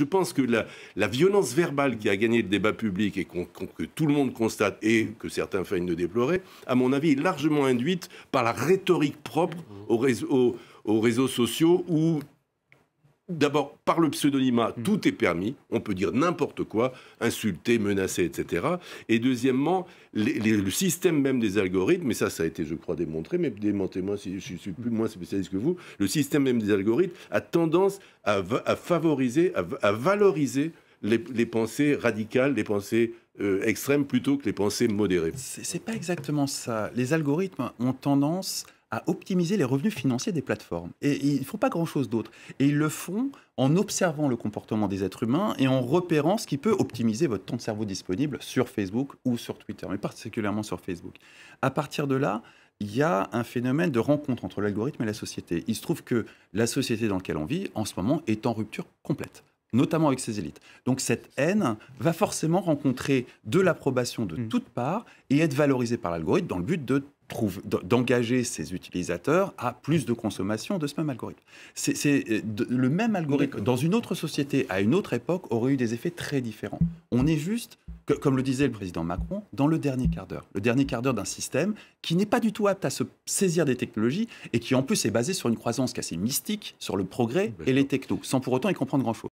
Je pense que la, violence verbale qui a gagné le débat public et que tout le monde constate et que certains feignent de déplorer, à mon avis, est largement induite par la rhétorique propre aux, réseaux, aux réseaux sociaux où d'abord, par le pseudonymat, mm. tout est permis. On peut dire n'importe quoi, insulter, menacer, etc. Et deuxièmement, le système même des algorithmes, et ça, ça a été, je crois, démontré, mais démentez-moi si je suis plus moins spécialiste que vous, le système même des algorithmes a tendance à, favoriser, à, valoriser les, pensées radicales, les pensées euh, extrêmes, plutôt que les pensées modérées. C'est pas exactement ça. Les algorithmes ont tendance à optimiser les revenus financiers des plateformes. Et, il ils ne font pas grand-chose d'autre. Et ils le font en observant le comportement des êtres humains et en repérant ce qui peut optimiser votre temps de cerveau disponible sur Facebook ou sur Twitter, mais particulièrement sur Facebook. À partir de là, il y a un phénomène de rencontre entre l'algorithme et la société. Il se trouve que la société dans laquelle on vit, en ce moment, est en rupture complète notamment avec ses élites. Donc cette haine va forcément rencontrer de l'approbation de mmh. toutes parts et être valorisée par l'algorithme dans le but de d'engager ses utilisateurs à plus de consommation de ce même algorithme. C'est euh, le même algorithme dans une autre société à une autre époque aurait eu des effets très différents. On est juste, comme le disait le président Macron, dans le dernier quart d'heure, le dernier quart d'heure d'un système qui n'est pas du tout apte à se saisir des technologies et qui en plus est basé sur une croissance assez mystique sur le progrès et les technos, sans pour autant y comprendre grand-chose.